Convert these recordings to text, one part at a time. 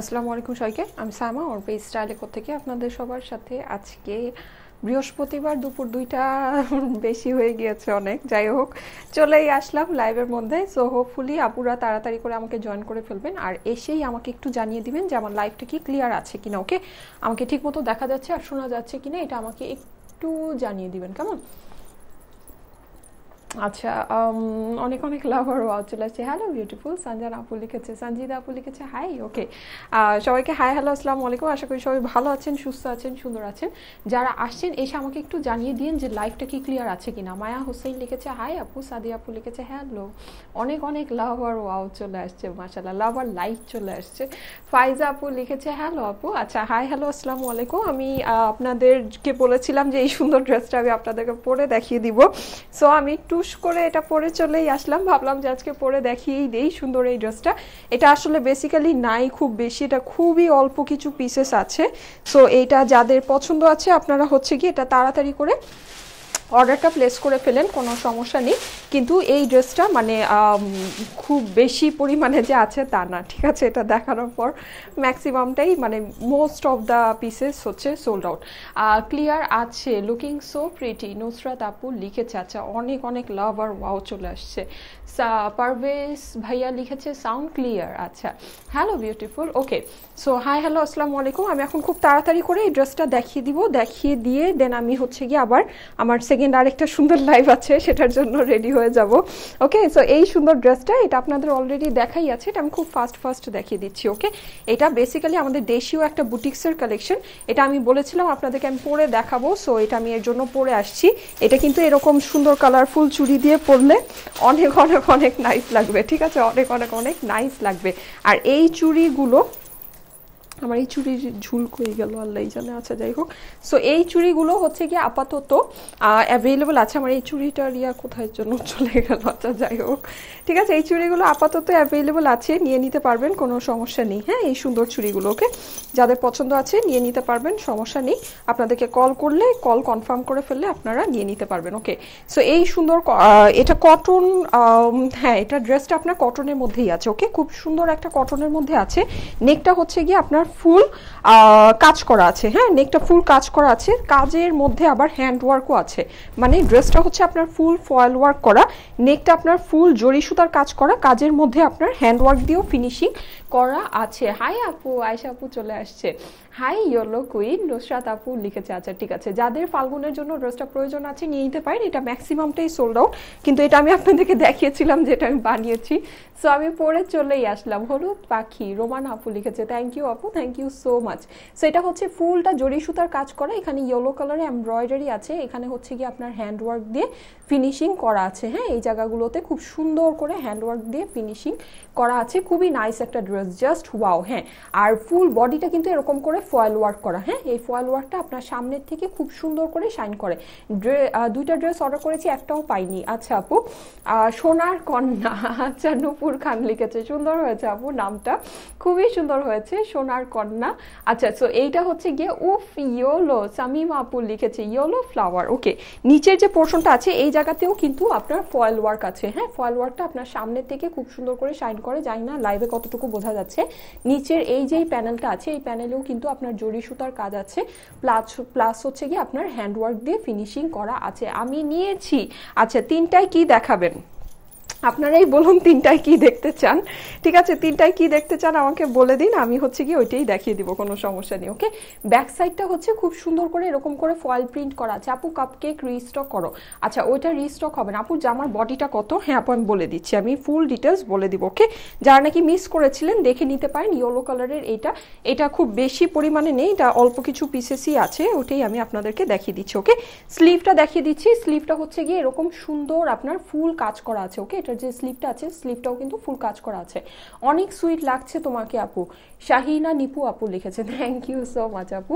আসসালামু আলাইকুম সবাইকে আমি সায়মা ওর পেজ স্টাইলে থেকে আপনাদের সবার সাথে আজকে বৃহস্পতিবার দুপুর দুইটা বেশি হয়ে গিয়েছে অনেক যাই হোক চলেই আসলাম লাইভের মধ্যে সো হোপফুলি আপুরা তাড়াতাড়ি করে আমাকে জয়েন করে ফেলবেন আর এসেই আমাকে একটু জানিয়ে দিবেন যে আমার লাইভটা কি ক্লিয়ার আছে কিনা ওকে আমাকে ঠিক মতো দেখা যাচ্ছে আর শোনা যাচ্ছে কিনা এটা আমাকে একটু জানিয়ে দিবেন কেমন আচ্ছা অনেক অনেক লাভার ওয়াও চলে আসছে হ্যালো বিউটিফুল সঞ্জান আপু লিখেছে সঞ্জিদা আপু লিখেছে হাই ওকে সবাইকে হাই হ্যালো আসসালামু আলাইকুম আশা করি সবাই ভালো আছেন সুস্থ আছেন সুন্দর আছেন যারা আসছেন এসে আমাকে একটু জানিয়ে দিন যে লাইফটা কি ক্লিয়ার আছে কিনা মায়া হোসেন লিখেছে হাই আপু সাদিয়া আপু লিখেছে হ্যালো অনেক অনেক লাভার ওয়াও চলে আসছে মাসাল্লাহ লাভার লাইট চলে আসছে ফাইজা আপু লিখেছে হ্যালো আপু আচ্ছা হাই হ্যালো আসসালামু আলাইকুম আমি আপনাদেরকে বলেছিলাম যে এই সুন্দর ড্রেসটা আমি আপনাদেরকে পরে দেখিয়ে দিব সো আমি একটু ঠুস করে এটা পরে চলেই আসলাম ভাবলাম যে আজকে পরে দেখিয়েই দেই সুন্দর এই ড্রেসটা এটা আসলে বেসিক্যালি নাই খুব বেশি এটা খুবই অল্প কিছু পিসেস আছে সো এইটা যাদের পছন্দ আছে আপনারা হচ্ছে কি এটা তাড়াতাড়ি করে অর্ডারটা প্লেস করে ফেলেন কোনো সমস্যা নেই কিন্তু এই ড্রেসটা মানে খুব বেশি পরিমাণে যে আছে তা না ঠিক আছে এটা দেখানোর পর ম্যাক্সিমামটাই মানে মোস্ট অফ দ্য পিসেস হচ্ছে সোল্ড আউট ক্লিয়ার আছে লুকিং সো প্রিটি নুসরাত আপু লিখেছে আচ্ছা অনেক অনেক লাভ আর ওয়াও চলে আসছে পারভেজ ভাইয়া লিখেছে সাউন্ড ক্লিয়ার আচ্ছা hello beautiful okay so hi hello আসসালামু আলাইকুম আমি এখন খুব তাড়াতাড়ি করে এই ড্রেসটা দেখিয়ে দিব দেখিয়ে দিয়ে দেন আমি হচ্ছে গিয়ে আবার আমার সেকেন্ড সেকেন্ড আরেকটা সুন্দর লাইভ আছে সেটার জন্য রেডি হয়ে যাব ওকে সো এই সুন্দর ড্রেসটা এটা আপনাদের অলরেডি দেখাই আছে এটা আমি খুব ফাস্ট ফাস্ট দেখিয়ে দিচ্ছি ওকে এটা বেসিক্যালি আমাদের দেশীয় একটা বুটিক্সের কালেকশন এটা আমি বলেছিলাম আপনাদেরকে আমি পরে দেখাবো সো এটা আমি এর জন্য পরে আসছি এটা কিন্তু এরকম সুন্দর কালারফুল চুড়ি দিয়ে পরলে অনেক অনেক অনেক নাইস লাগবে ঠিক আছে অনেক অনেক অনেক নাইস লাগবে আর এই চুড়িগুলো আমার এই চুড়ির ঝুল হয়ে গেল আল্লাহ জানে আচ্ছা যাই হোক সো এই চুড়িগুলো হচ্ছে কি আপাতত অ্যাভেলেবল আছে আমার এই চুড়িটার ইয়া কোথায় জন্য চলে গেল আচ্ছা যাই হোক ঠিক আছে এই চুড়িগুলো আপাতত অ্যাভেলেবল আছে নিয়ে নিতে পারবেন কোনো সমস্যা নেই হ্যাঁ এই সুন্দর ওকে যাদের পছন্দ আছে নিয়ে নিতে পারবেন সমস্যা নেই আপনাদেরকে কল করলে কল কনফার্ম করে ফেললে আপনারা নিয়ে নিতে পারবেন ওকে সো এই সুন্দর এটা কটন হ্যাঁ এটা ড্রেসটা আপনার কটনের মধ্যেই আছে ওকে খুব সুন্দর একটা কটনের মধ্যে আছে নেকটা হচ্ছে গিয়ে আপনার ফুল কাজ করা আছে হ্যাঁ নেকটা ফুল কাজ করা আছে কাজের মধ্যে আবার হ্যান্ড ওয়ার্কও আছে মানে ড্রেসটা হচ্ছে আপনার ফুল ফয়েল ওয়ার্ক করা নেকটা আপনার ফুল জরি সুতার কাজ করা কাজের মধ্যে আপনার হ্যান্ড ওয়ার্ক দিয়েও ফিনিশিং করা আছে হাই আপু আয়সা আপু চলে আসছে হাই ইয়েলো কুইন রোস্টাত আপু লিখেছে আচ্ছা ঠিক আছে যাদের ফাল্গুনের জন্য ড্রেসটা প্রয়োজন আছে নিয়ে নিতে পারেন এটা ম্যাক্সিমামটাই সোল্ড আউট কিন্তু এটা আমি আপনাদেরকে দেখিয়েছিলাম যেটা আমি বানিয়েছি সো আমি পরে চলেই আসলাম হলুদ পাখি রোমান আপু লিখেছে থ্যাংক ইউ আপু thank you so much so এটা হচ্ছে ফুলটা জরি সুতার কাজ করা এখানে ইয়েলো কালারে এমব্রয়ডারি আছে এখানে হচ্ছে গিয়ে আপনার হ্যান্ডওয়ার্ক দিয়ে ফিনিশিং করা আছে হ্যাঁ এই জায়গাগুলোতে খুব সুন্দর করে হ্যান্ডওয়ার্ক দিয়ে ফিনিশিং করা আছে খুবই নাইস একটা ড্রেস জাস্ট ওয়াও হ্যাঁ আর ফুল বডিটা কিন্তু এরকম করে ফয়েল ওয়ার্ক করা হ্যাঁ এই ফয়েল ওয়ার্কটা আপনার সামনের থেকে খুব সুন্দর করে শাইন করে দুইটা ড্রেস অর্ডার করেছি একটাও পাইনি আচ্ছা আপু সোনার কন্যা আচ্ছা নূপুর খান লিখেছে সুন্দর হয়েছে আপু নামটা খুবই সুন্দর হয়েছে সোনার কন্যা আচ্ছা সো এইটা হচ্ছে গিয়ে উফ ইয়োলো সামিম আপু লিখেছে ইয়োলো ফ্লাওয়ার ওকে নিচের যে পোর্শনটা আছে এই জায়গাতেও কিন্তু আপনার ফয়েল ওয়ার্ক আছে হ্যাঁ ফয়েল ওয়ার্কটা আপনার সামনের থেকে খুব সুন্দর করে শাইন করে জানি না লাইভে কতটুকু বোঝা যাচ্ছে নিচের এই যে প্যানেলটা আছে এই প্যানেলেও কিন্তু আপনার জরি সুতার কাজ আছে প্লাস প্লাস হচ্ছে গিয়ে আপনার হ্যান্ডওয়ার্ক দিয়ে ফিনিশিং করা আছে আমি নিয়েছি আচ্ছা তিনটায় কি দেখাবেন আপনারাই বলুন তিনটায় কি দেখতে চান ঠিক আছে তিনটায় কি দেখতে চান আমাকে বলে দিন আমি হচ্ছে কি ওইটাই দেখিয়ে দিব কোনো সমস্যা নেই ওকে ব্যাক সাইডটা হচ্ছে খুব সুন্দর করে এরকম করে ফয়েল প্রিন্ট করা আছে আপু কাপকেক রিস্টক করো আচ্ছা ওইটা রিস্টক হবে না আপু জামার বডিটা কত হ্যাঁ আপু আমি বলে দিচ্ছি আমি ফুল ডিটেলস বলে দিব ওকে যারা নাকি মিস করেছিলেন দেখে নিতে পারেন ইয়েলো কালারের এটা এটা খুব বেশি পরিমাণে নেই এটা অল্প কিছু পিসেসই আছে ওটাই আমি আপনাদেরকে দেখিয়ে দিচ্ছি ওকে স্লিভটা দেখিয়ে দিচ্ছি স্লিভটা হচ্ছে গিয়ে এরকম সুন্দর আপনার ফুল কাজ করা আছে ওকে এটা এটার যে স্লিপটা আছে স্লিপটাও কিন্তু ফুল কাজ করা আছে অনেক সুইট লাগছে তোমাকে আপু শাহিনা নিপু আপু লিখেছে থ্যাংক ইউ সো মাচ আপু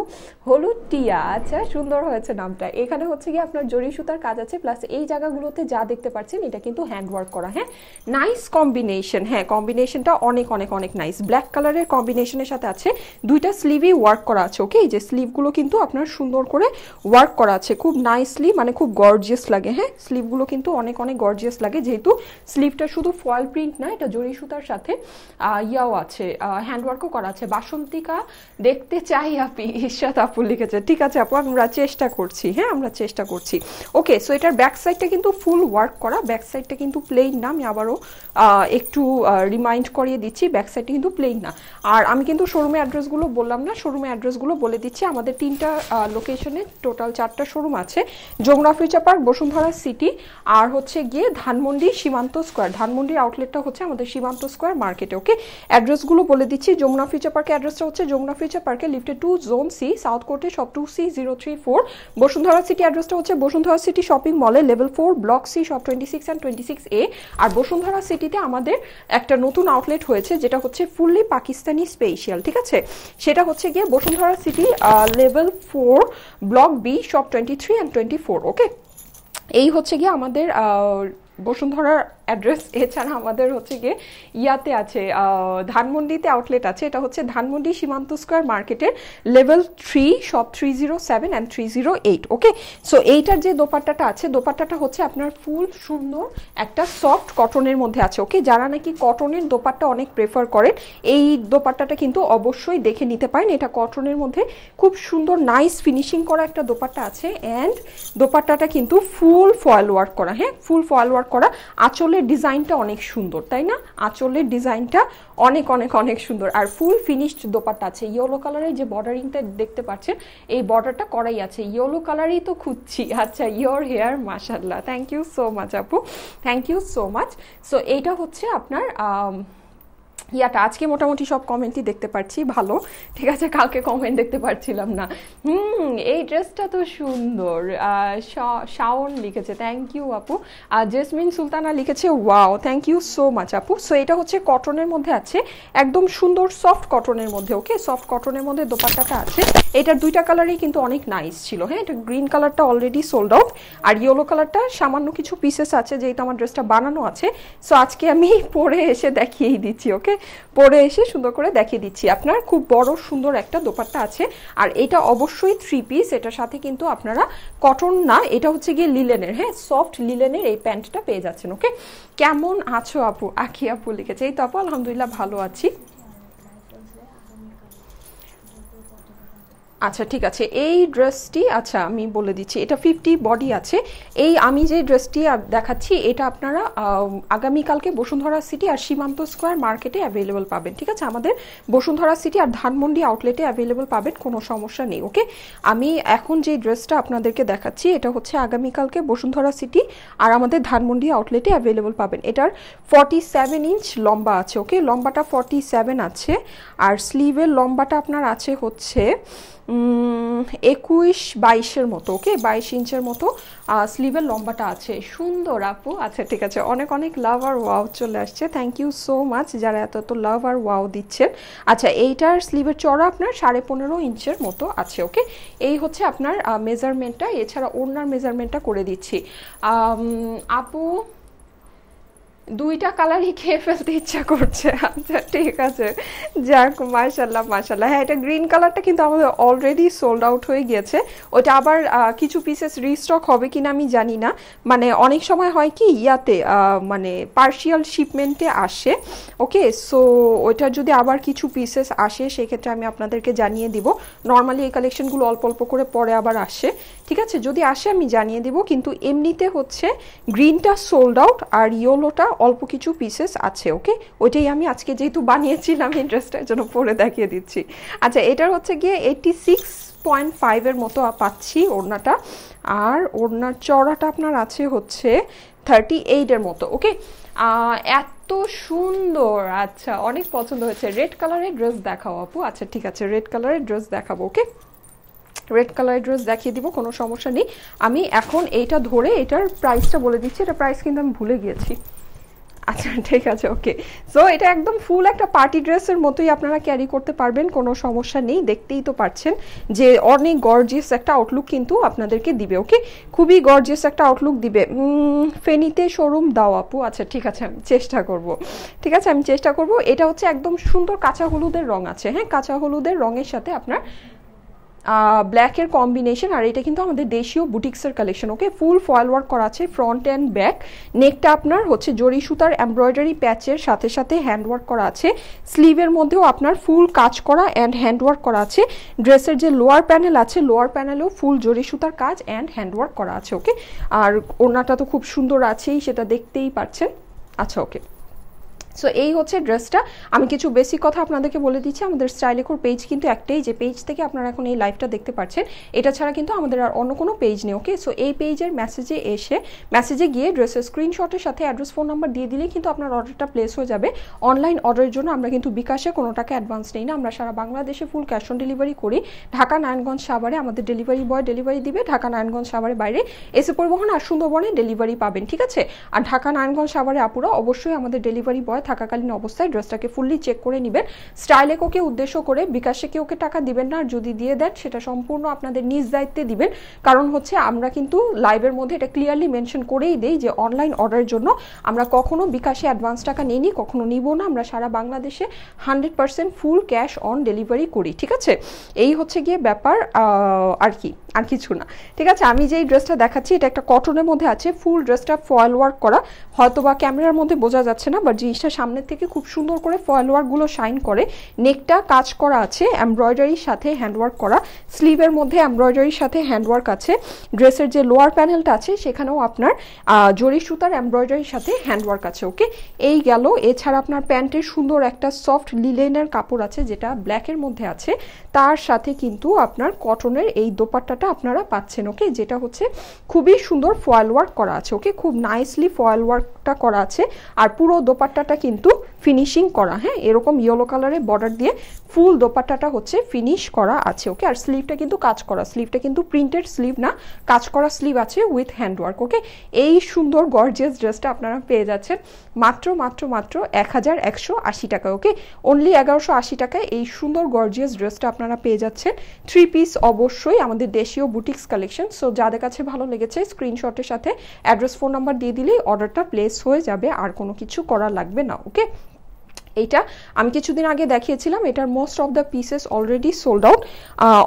হলুদ টিয়া আচ্ছা সুন্দর হয়েছে নামটা এখানে হচ্ছে গিয়ে আপনার জরি সুতার কাজ আছে প্লাস এই জায়গাগুলোতে যা দেখতে পাচ্ছেন এটা কিন্তু হ্যান্ডওয়ার্ক করা হ্যাঁ নাইস কম্বিনেশন হ্যাঁ কম্বিনেশনটা অনেক অনেক অনেক নাইস ব্ল্যাক কালারের কম্বিনেশনের সাথে আছে দুইটা স্লিভই ওয়ার্ক করা আছে ওকে এই যে স্লিভগুলো কিন্তু আপনার সুন্দর করে ওয়ার্ক করা আছে খুব নাইসলি মানে খুব গর্জিয়াস লাগে হ্যাঁ স্লিভগুলো কিন্তু অনেক অনেক গর্জিয়াস লাগে যেহেতু স্লিভটা শুধু ফল প্রিন্ট না এটা জরি সুতার সাথে ইয়াও আছে হ্যান্ডওয়ার্কও করা আছে বাসন্তিকা দেখতে চাই আপনি ঈশাত আপু লিখেছে ঠিক আছে আপু আমরা চেষ্টা করছি হ্যাঁ আমরা চেষ্টা করছি ওকে সো এটার ব্যাক সাইডটা কিন্তু ফুল ওয়ার্ক করা ব্যাক সাইডটা কিন্তু প্লেইন না আমি আবারও একটু রিমাইন্ড করিয়ে দিচ্ছি ব্যাক সাইডটা কিন্তু প্লেইন না আর আমি কিন্তু শোরুমে অ্যাড্রেসগুলো বললাম না শোরুমের অ্যাড্রেসগুলো বলে দিচ্ছি আমাদের তিনটা লোকেশনে টোটাল চারটা শোরুম আছে জোগ্রাফি পার্ক বসুন্ধরা সিটি আর হচ্ছে গিয়ে ধানমন্ডি সীমান্ত সীমান্ত স্কোয়ার ধানমন্ডির আউটলেটটা হচ্ছে আমাদের সীমান্ত স্কোয়ার মার্কেটে ওকে অ্যাড্রেসগুলো বলে দিচ্ছি যমুনা ফিউচার পার্কের অ্যাড্রেসটা হচ্ছে যমুনা ফিউচার পার্কে লিফটে টু জোন সি সাউথ কোর্টে shop two C zero three four Bashundhara city অ্যাড্রেসটা হচ্ছে বসুন্ধরা সিটি শপিং মলে level four block C shop twenty six and twenty six A আর বসুন্ধরা সিটিতে আমাদের একটা নতুন আউটলেট হয়েছে যেটা হচ্ছে ফুললি পাকিস্তানি স্পেশিয়াল ঠিক আছে সেটা হচ্ছে গিয়ে Bashundhara city level four block B shop twenty three and twenty four okay এই হচ্ছে গিয়ে আমাদের বসুন্ধরার অ্যাড্রেস এছাড়া আমাদের হচ্ছে গিয়ে ইয়াতে আছে ধানমন্ডিতে আউটলেট আছে এটা হচ্ছে ধানমন্ডি সীমান্ত স্কোয়ার মার্কেটের level three shop three zero seven and three zero eight okay so এইটার যে দোপাট্টাটা আছে দোপাট্টাটা হচ্ছে আপনার ফুল সুন্দর একটা সফট কটনের মধ্যে আছে ওকে যারা নাকি কটনের দোপাট্টা অনেক প্রেফার করেন এই দোপাট্টাটা কিন্তু অবশ্যই দেখে নিতে পারেন এটা কটনের মধ্যে খুব সুন্দর নাইস ফিনিশিং করা একটা দোপাট্টা আছে অ্যান্ড দোপাট্টাটা কিন্তু ফুল ফয়েল ওয়ার্ক করা হ্যাঁ ফুল ফয়েল ওয়ার্ক করা আচলে আঁচলের ডিজাইনটা অনেক সুন্দর তাই না আঁচলের ডিজাইনটা অনেক অনেক অনেক সুন্দর আর ফুল ফিনিশড দোপাট্টা আছে ইয়েলো কালারের যে বর্ডারিংটা দেখতে পাচ্ছেন এই বর্ডারটা করাই আছে ইয়েলো কালারই তো খুঁজছি আচ্ছা ইয়োর হেয়ার মাসাল্লাহ থ্যাংক ইউ সো মাচ আপু thank you so much so এইটা হচ্ছে আপনার ইয়াটা আজকে মোটামুটি সব কমেন্টই দেখতে পাচ্ছি ভালো ঠিক আছে কালকে কমেন্ট দেখতে পাচ্ছিলাম না হুম এই ড্রেসটা তো সুন্দর শাওন লিখেছে থ্যাংক ইউ আপু আর জেসমিন সুলতানা লিখেছে wow thank you so much আপু সো এটা হচ্ছে কটনের মধ্যে আছে একদম সুন্দর সফট কটনের মধ্যে ওকে সফট কটনের মধ্যে দোপাট্টাটা আছে এটার দুইটা কালারই কিন্তু অনেক নাইস ছিল হ্যাঁ এটা গ্রিন কালারটা অলরেডি সোল্ড আউট আর ইয়েলো কালারটা সামান্য কিছু পিসেস আছে যেহেতু আমার ড্রেসটা বানানো আছে সো আজকে আমি পরে এসে দেখিয়েই দিচ্ছি ওকে আপনাকে পরে এসে সুন্দর করে দেখিয়ে দিচ্ছি আপনার খুব বড় সুন্দর একটা দোপাট্টা আছে আর এটা অবশ্যই থ্রি পিস এটার সাথে কিন্তু আপনারা কটন না এটা হচ্ছে গিয়ে লিলেনের হ্যাঁ সফট লিলেনের এই প্যান্টটা পেয়ে যাচ্ছেন ওকে কেমন আছো আপু আখি আপু লিখেছে এই তো আপু আলহামদুলিল্লাহ ভালো আছি আচ্ছা ঠিক আছে এই ড্রেসটি আচ্ছা আমি বলে দিচ্ছি এটা ফিফটি বডি আছে এই আমি যে ড্রেসটি দেখাচ্ছি এটা আপনারা আগামীকালকে বসুন্ধরা সিটি আর সীমান্ত স্কোয়ার মার্কেটে অ্যাভেলেবল পাবেন ঠিক আছে আমাদের বসুন্ধরা সিটি আর ধানমন্ডি আউটলেটে অ্যাভেলেবল পাবেন কোনো সমস্যা নেই ওকে আমি এখন যে ড্রেসটা আপনাদেরকে দেখাচ্ছি এটা হচ্ছে আগামীকালকে বসুন্ধরা সিটি আর আমাদের ধানমন্ডি আউটলেটে অ্যাভেলেবল পাবেন এটার ফর্টি সেভেন ইঞ্চ লম্বা আছে ওকে লম্বাটা ফর্টি সেভেন আছে আর স্লিভের লম্বাটা আপনার আছে হচ্ছে একুশ বাইশের মতো ওকে বাইশ ইঞ্চের মতো স্লিভের লম্বাটা আছে সুন্দর আপু আচ্ছা ঠিক আছে অনেক অনেক লাভ আর ওয়াও চলে আসছে থ্যাংক ইউ সো মাচ যারা এত এত লাভ আর ওয়াও দিচ্ছেন আচ্ছা এইটার স্লিভের চড়া আপনার সাড়ে পনেরো ইঞ্চের মতো আছে ওকে এই হচ্ছে আপনার মেজারমেন্টটা এছাড়া ওনার মেজারমেন্টটা করে দিচ্ছি আপু দুইটা কালারই খেয়ে ফেলতে ইচ্ছা করছে আচ্ছা ঠিক আছে যাক মার্শাল্লাহ মার্শাল্লাহ হ্যাঁ এটা গ্রিন কালারটা কিন্তু আমাদের অলরেডি সোল্ড আউট হয়ে গিয়েছে ওটা আবার কিছু পিসেস রিস্টক হবে কিনা আমি জানি না মানে অনেক সময় হয় কি ইয়াতে মানে পার্শিয়াল শিপমেন্টে আসে ওকে সো ওইটার যদি আবার কিছু পিসেস আসে সেক্ষেত্রে আমি আপনাদেরকে জানিয়ে দিব নর্মালি এই কালেকশনগুলো অল্প অল্প করে পরে আবার আসে ঠিক আছে যদি আসে আমি জানিয়ে দিব কিন্তু এমনিতে হচ্ছে গ্রিনটা সোল্ড আউট আর ইয়োলোটা অল্প কিছু পিসেস আছে ওকে ওইটাই আমি আজকে যেহেতু বানিয়েছিলাম এই ড্রেসটার জন্য পরে দেখিয়ে দিচ্ছি আচ্ছা এটার হচ্ছে গিয়ে এইটি সিক্স পয়েন্ট ফাইভের মতো পাচ্ছি ওড়নাটা আর ওড়নার চড়াটা আপনার আছে হচ্ছে থার্টি এইটের মতো ওকে এত সুন্দর আচ্ছা অনেক পছন্দ হয়েছে রেড কালারের ড্রেস দেখাও আপু আচ্ছা ঠিক আছে রেড কালারের ড্রেস দেখাবো ওকে রেড কালারের ড্রেস দেখিয়ে দিব কোনো সমস্যা নেই আমি এখন এইটা ধরে এটার প্রাইসটা বলে দিচ্ছি এটা প্রাইস কিন্তু আমি ভুলে গিয়েছি আচ্ছা ঠিক আছে ওকে সো এটা একদম ফুল একটা পার্টি ড্রেসের মতোই আপনারা ক্যারি করতে পারবেন কোনো সমস্যা নেই দেখতেই তো পারছেন যে অনেক গর্জিয়াস একটা আউটলুক কিন্তু আপনাদেরকে দিবে ওকে খুবই গর্জিয়াস একটা আউটলুক দিবে ফেনিতে শোরুম দাও আপু আচ্ছা ঠিক আছে আমি চেষ্টা করব ঠিক আছে আমি চেষ্টা করব এটা হচ্ছে একদম সুন্দর কাঁচা হলুদের রং আছে হ্যাঁ কাঁচা হলুদের রঙের সাথে আপনার ব্ল্যাকের কম্বিনেশন আর এটা কিন্তু আমাদের দেশীয় বুটিক্সের collection okay full foil work করা আছে ফ্রন্ট অ্যান্ড ব্যাক নেকটা আপনার হচ্ছে জরি সুতার এমব্রয়ডারি প্যাচের সাথে সাথে হ্যান্ড ওয়ার্ক করা আছে স্লিভের মধ্যেও আপনার ফুল কাজ করা অ্যান্ড হ্যান্ড ওয়ার্ক করা আছে ড্রেসের যে লোয়ার প্যানেল আছে লোয়ার প্যানেলেও ফুল জরি সুতার কাজ অ্যান্ড হ্যান্ড ওয়ার্ক করা আছে ওকে আর ওনাটা তো খুব সুন্দর আছেই সেটা দেখতেই পারছেন আচ্ছা ওকে সো এই হচ্ছে ড্রেসটা আমি কিছু বেসিক কথা আপনাদেরকে বলে দিচ্ছি আমাদের স্টাইলেকোর পেজ কিন্তু একটাই যে পেজ থেকে আপনারা এখন এই লাইভটা দেখতে পাচ্ছেন এটা ছাড়া কিন্তু আমাদের আর অন্য কোনো পেজ নেই ওকে সো এই পেজের মেসেজে এসে মেসেজে গিয়ে ড্রেসের স্ক্রিনশটের সাথে অ্যাড্রেস ফোন নাম্বার দিয়ে দিলে কিন্তু আপনার অর্ডারটা প্লেস হয়ে যাবে অনলাইন অর্ডারের জন্য আমরা কিন্তু বিকাশে কোনো টাকা অ্যাডভান্স নেই না আমরা সারা বাংলাদেশে ফুল ক্যাশ অন ডেলিভারি করি ঢাকা নারায়ণগঞ্জ সাভারে আমাদের ডেলিভারি বয় ডেলিভারি দিবে ঢাকা নারায়ণগঞ্জ সাভারের বাইরে এসে পরিবহন আর সুন্দরবনে ডেলিভারি পাবেন ঠিক আছে আর ঢাকা নারায়ণগঞ্জ সাভারে আপুরা অবশ্যই আমাদের ডেলিভারি বয় থাকাকালীন অবস্থায় ড্রেসটাকে ফুললি চেক করে নেবেন স্টাইল এককে উদ্দেশ্য করে বিকাশে কি ওকে টাকা দিবেন না আর যদি দিয়ে দেন সেটা সম্পূর্ণ আপনাদের নিজ দায়িত্বে দিবেন কারণ হচ্ছে আমরা কিন্তু লাইভের মধ্যে এটা ক্লিয়ারলি মেনশন করেই দেই যে অনলাইন অর্ডারের জন্য আমরা কখনো বিকাশে অ্যাডভান্স টাকা নিইনি কখনো নিব না আমরা সারা বাংলাদেশে hundred percent full cash on delivery করি ঠিক আছে এই হচ্ছে গিয়ে ব্যাপার আর কি আর কিছু না ঠিক আছে আমি যেই ড্রেসটা দেখাচ্ছি এটা একটা কটনের মধ্যে আছে ফুল ড্রেসটা ফয়েল ওয়ার্ক করা হয়তো বা ক্যামেরার মধ্যে বোঝা যাচ্ছে না বাট জিনিসটা সামনের থেকে খুব সুন্দর করে ফয়েল গুলো শাইন করে নেকটা কাজ করা আছে এমব্রয়ডারির সাথে হ্যান্ডওয়ার্ক করা স্লিভের মধ্যে এমব্রয়ডারির সাথে হ্যান্ডওয়ার্ক আছে ড্রেসের যে লোয়ার প্যানেলটা আছে সেখানেও আপনার জরি সুতার এমব্রয়ডারির সাথে হ্যান্ডওয়ার্ক আছে ওকে এই গেল এছাড়া আপনার প্যান্টের সুন্দর একটা সফট লিলেনের কাপড় আছে যেটা ব্ল্যাকের মধ্যে আছে তার সাথে কিন্তু আপনার কটনের এই দোপাট্টাটা আপনারা পাচ্ছেন ওকে যেটা হচ্ছে খুবই সুন্দর ফয়েল ওয়ার্ক করা আছে ওকে খুব নাইসলি ফয়েল করা আছে আর পুরো দোপাট্টাটা কিন্তু ফিনিশিং করা হ্যাঁ এরকম ইয়েলো কালারের বর্ডার দিয়ে ফুল দোপাট্টাটা হচ্ছে ফিনিশ করা আছে ওকে আর স্লিভটা কিন্তু কাজ করা স্লিভটা কিন্তু প্রিন্টেড স্লিভ না কাজ করা স্লিভ আছে উইথ হ্যান্ডওয়ার্ক ওকে এই সুন্দর গর্জিয়াস ড্রেসটা আপনারা পেয়ে যাচ্ছেন মাত্র মাত্র মাত্র এক হাজার একশো আশি টাকায় ওকে অনলি এগারোশো আশি টাকায় এই সুন্দর গর্জিয়াস ড্রেসটা আপনারা পেয়ে যাচ্ছেন থ্রি পিস অবশ্যই আমাদের দেশীয় বুটিক্স কালেকশন সো যাদের কাছে ভালো লেগেছে স্ক্রিনশটের সাথে অ্যাড্রেস ফোন নাম্বার দিয়ে দিলেই অর্ডারটা প্লেস হয়ে যাবে আর কোনো কিছু করা লাগবে না ওকে এইটা আমি কিছুদিন আগে দেখিয়েছিলাম এটার most of the pieces already sold out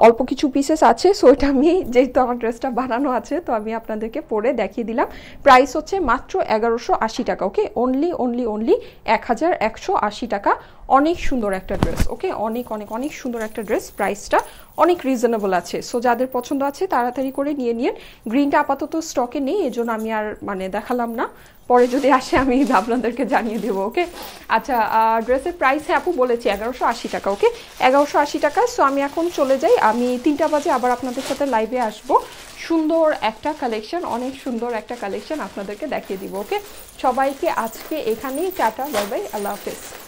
অল্প কিছু পিসেস আছে সো এটা আমি যেহেতু আমার ড্রেসটা বানানো আছে তো আমি আপনাদেরকে পরে দেখিয়ে দিলাম প্রাইস হচ্ছে মাত্র এগারোশো আশি টাকা ওকে অনলি অনলি অনলি এক হাজার একশো আশি টাকা অনেক সুন্দর একটা ড্রেস ওকে অনেক অনেক অনেক সুন্দর একটা ড্রেস প্রাইসটা অনেক রিজনেবল আছে সো যাদের পছন্দ আছে তাড়াতাড়ি করে নিয়ে নিন গ্রিনটা আপাতত স্টকে নেই জন্য আমি আর মানে দেখালাম না পরে যদি আসে আমি আপনাদেরকে জানিয়ে দেবো ওকে আচ্ছা ড্রেসের প্রাইস হ্যাঁ আপু বলেছি এগারোশো আশি টাকা ওকে এগারোশো আশি টাকা সো আমি এখন চলে যাই আমি তিনটা বাজে আবার আপনাদের সাথে লাইভে আসবো সুন্দর একটা কালেকশন অনেক সুন্দর একটা কালেকশন আপনাদেরকে দেখিয়ে দিব ওকে সবাইকে আজকে এখানেই টাটা বাই বাই আল্লাহ হাফেজ